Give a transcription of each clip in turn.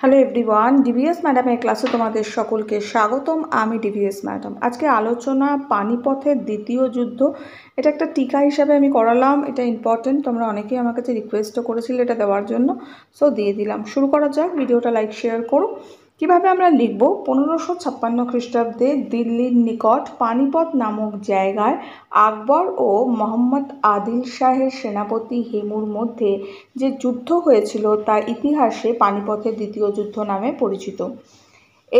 hello everyone DVS ম্যাডামের ক্লাসে তোমাদের সকলকে স্বাগতম আমি ডিভিএস ম্যাডাম আজকে আলোচনা পানিপথের দ্বিতীয় যুদ্ধ এটা একটা টিকা হিসাবে আমি করালাম এটা ইম্পর্টেন্ট তোমরা অনেকেই আমার কাছে রিকোয়েস্টও করেছিলে এটা দেওয়ার জন্য সো দিয়ে দিলাম শুরু করা যাক ভিডিওটা লাইক শেয়ার করো কিভাবে আমরা লিখব পনেরোশো ছাপ্পান্ন খ্রিস্টাব্দে দিল্লির নিকট পানিপথ নামক জায়গায় আকবর ও মোহাম্মদ আদিল শাহের সেনাপতি হেমুর মধ্যে যে যুদ্ধ হয়েছিল তা ইতিহাসে পানিপথের দ্বিতীয় যুদ্ধ নামে পরিচিত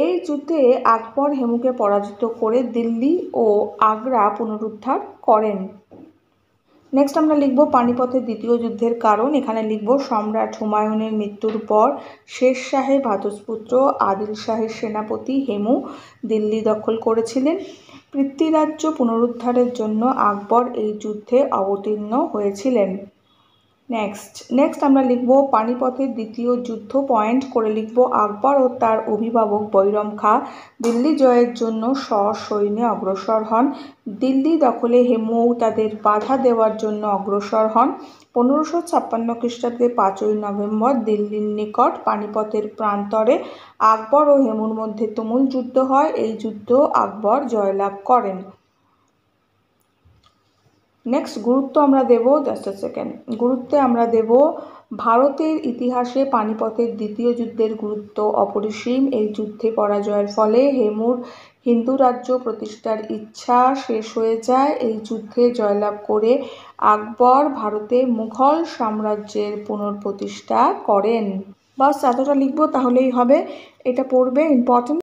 এই যুদ্ধে আকবর হেমুকে পরাজিত করে দিল্লি ও আগ্রা পুনরুদ্ধার করেন নেক্সট আমরা লিখব পানিপথের দ্বিতীয় যুদ্ধের কারণ এখানে লিখব সম্রাট হুমায়ুনের মৃত্যুর পর শের শাহের ভাতসপুত্র আদিল শাহের সেনাপতি হেমু দিল্লি দখল করেছিলেন পৃথ্বীরাজ্য পুনরুদ্ধারের জন্য আকবর এই যুদ্ধে অবতীর্ণ হয়েছিলেন নেক্সট নেক্সট আমরা লিখব পানিপথের দ্বিতীয় যুদ্ধ পয়েন্ট করে লিখব আকবর ও তার অভিভাবক বৈরম খা দিল্লি জয়ের জন্য সসৈন্যে অগ্রসর হন দিল্লি দখলে হেমু তাদের বাধা দেওয়ার জন্য অগ্রসর হন পনেরোশো ছাপ্পান্ন খ্রিস্টাব্দে পাঁচই নভেম্বর দিল্লির নিকট পানিপথের প্রান্তরে আকবর ও হেমুর মধ্যে তুমুল যুদ্ধ হয় এই যুদ্ধ আকবর জয়লাভ করেন নেক্সট গুরুত্ব আমরা দেব জাস্ট সেকেন্ড গুরুত্বে আমরা দেব ভারতের ইতিহাসে পানিপথের দ্বিতীয় যুদ্ধের গুরুত্ব অপরিসীম এই যুদ্ধে পরাজয়ের ফলে হেমুর হিন্দু রাজ্য প্রতিষ্ঠার ইচ্ছা শেষ হয়ে যায় এই যুদ্ধে জয়লাভ করে আকবর ভারতে মুঘল সাম্রাজ্যের পুনঃপ্রতিষ্ঠা করেন বাস এতটা লিখবো তাহলেই হবে এটা পড়বে ইম্পর্টেন্ট